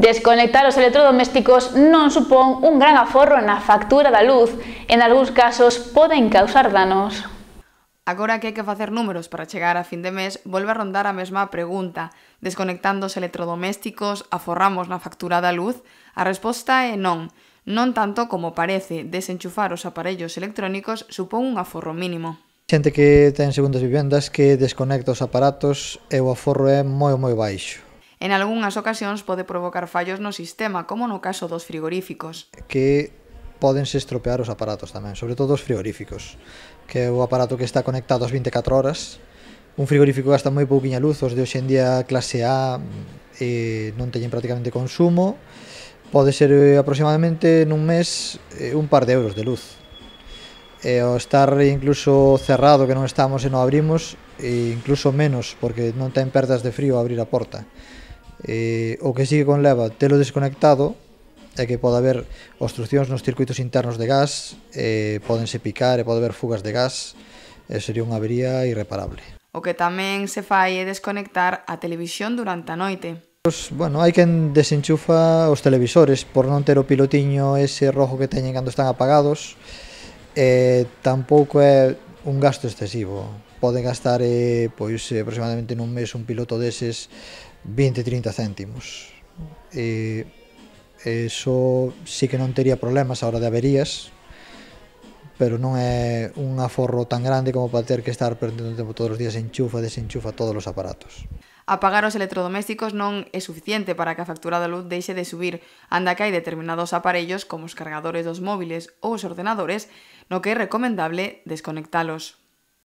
Desconectar os electrodomésticos non supón un gran aforro na factura da luz, en algúns casos poden causar danos. Agora que hai que facer números para chegar a fin de mes, volve a rondar a mesma pregunta. Desconectando os electrodomésticos, aforramos na factura da luz? A resposta é non. Non tanto como parece, desenchufar os aparellos electrónicos supón un aforro mínimo. Xente que ten segundas vivendas que desconecta os aparatos e o aforro é moi moi baixo en algunhas ocasións pode provocar fallos no sistema, como no caso dos frigoríficos. Que podense estropear os aparatos tamén, sobre todo os frigoríficos, que é o aparato que está conectado as 24 horas. Un frigorífico gasta moi pouquiña luz, os de hoxe en día clase A e eh, non teñen prácticamente consumo, pode ser eh, aproximadamente nun mes eh, un par de euros de luz, e o estar incluso cerrado que non estamos e non abrimos e incluso menos porque non ten perdas de frío abrir a porta eh, o que sigue conleva telo desconectado é que pode haber obstruccións nos circuitos internos de gas, eh, podense picar e pode haber fugas de gas, e eh, sería unha avería irreparable. O que tamén se fai é desconectar a televisión durante a noite. Pues, bueno, hai quen desenchufa os televisores por non ter o pilotiño ese rojo que teñen cando están apagados, eh, tampouco é un gasto excesivo. Pode gastar eh, pois eh, aproximadamente nun mes un piloto deses 20, 30 céntimos. E eso sí que non tería problemas a hora de averías, pero non é un aforro tan grande como para ter que estar perdendo tempo todos os días enchufa, desenchufa todos os aparatos. Apagar os electrodomésticos non é suficiente para que a factura da luz deixe de subir, anda que hai determinados aparellos como os cargadores dos móviles ou os ordenadores, no que é recomendable desconectalos.